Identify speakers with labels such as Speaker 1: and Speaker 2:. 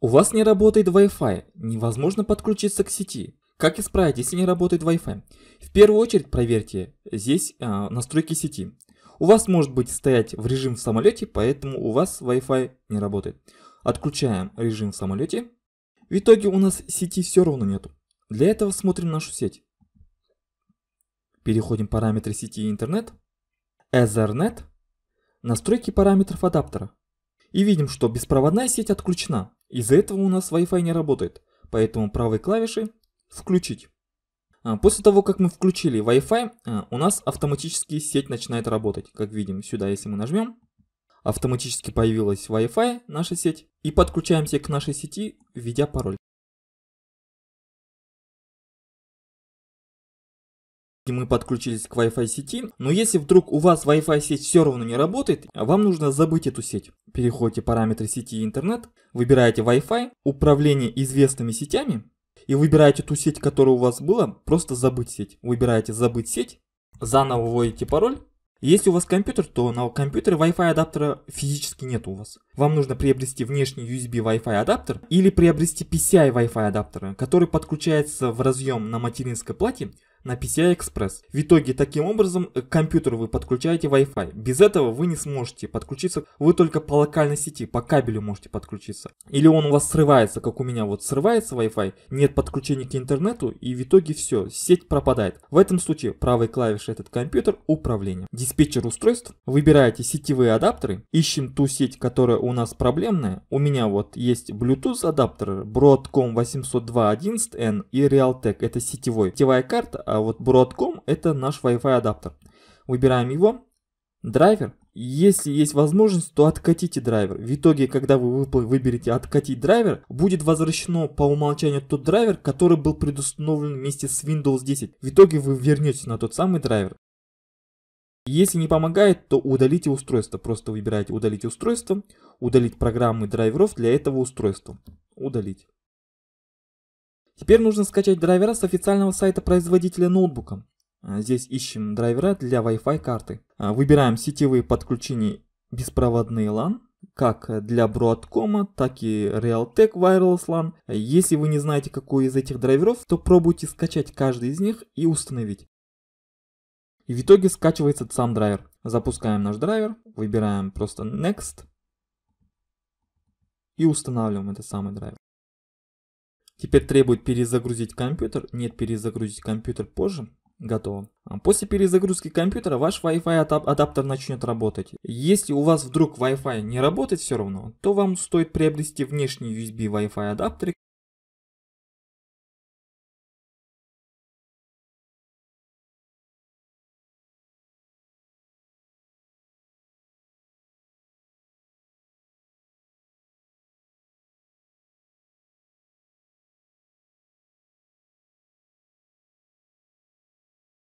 Speaker 1: У вас не работает Wi-Fi, невозможно подключиться к сети. Как исправить, если не работает Wi-Fi? В первую очередь проверьте здесь э, настройки сети. У вас может быть стоять в режим в самолете, поэтому у вас Wi-Fi не работает. Отключаем режим в самолете. В итоге у нас сети все равно нету. Для этого смотрим нашу сеть. Переходим в параметры сети интернет. Ethernet. Настройки параметров адаптера. И видим, что беспроводная сеть отключена. Из-за этого у нас Wi-Fi не работает, поэтому правой клавишей «Включить». А, после того, как мы включили Wi-Fi, а, у нас автоматически сеть начинает работать. Как видим, сюда, если мы нажмем, автоматически появилась Wi-Fi, наша сеть, и подключаемся к нашей сети, введя пароль. все мы подключились к Wi-Fi сети. Но если вдруг у вас Wi-Fi сеть все равно не работает, вам нужно забыть эту сеть. Переходите в параметры сети и интернет, выбираете Wi-Fi, управление известными сетями и выбираете ту сеть, которая у вас была, просто забыть сеть. Выбираете забыть сеть, заново вводите пароль. Если у вас компьютер, то на компьютере Wi-Fi адаптера физически нет у вас. Вам нужно приобрести внешний USB Wi-Fi адаптер или приобрести PCI Wi-Fi адаптера, который подключается в разъем на материнской плате, на PCI-Express. В итоге, таким образом, э, к компьютеру вы подключаете Wi-Fi. Без этого вы не сможете подключиться, вы только по локальной сети, по кабелю можете подключиться. Или он у вас срывается, как у меня вот срывается Wi-Fi, нет подключения к интернету и в итоге все, сеть пропадает. В этом случае правой клавишей этот компьютер управление. Диспетчер устройств, выбираете сетевые адаптеры, ищем ту сеть, которая у нас проблемная. У меня вот есть Bluetooth адаптер Broadcom 802.11n и Realtek, это сетевой. Сетевая карта, а вот Broadcom это наш Wi-Fi адаптер. Выбираем его. Драйвер. Если есть возможность, то откатите драйвер. В итоге, когда вы выберете откатить драйвер, будет возвращено по умолчанию тот драйвер, который был предустановлен вместе с Windows 10. В итоге вы вернетесь на тот самый драйвер. Если не помогает, то удалите устройство. Просто выбираете удалить устройство, удалить программы драйверов для этого устройства. Удалить. Теперь нужно скачать драйвера с официального сайта производителя ноутбука. Здесь ищем драйвера для Wi-Fi карты. А, выбираем сетевые подключения беспроводные LAN, как для Broadcom, так и Realtek Wireless LAN. Если вы не знаете, какой из этих драйверов, то пробуйте скачать каждый из них и установить. И в итоге скачивается сам драйвер. Запускаем наш драйвер, выбираем просто Next и устанавливаем этот самый драйвер. Теперь требует перезагрузить компьютер. Нет, перезагрузить компьютер позже. Готово. А после перезагрузки компьютера ваш Wi-Fi адаптер начнет работать. Если у вас вдруг Wi-Fi не работает все равно, то вам стоит приобрести внешний USB Wi-Fi адаптер,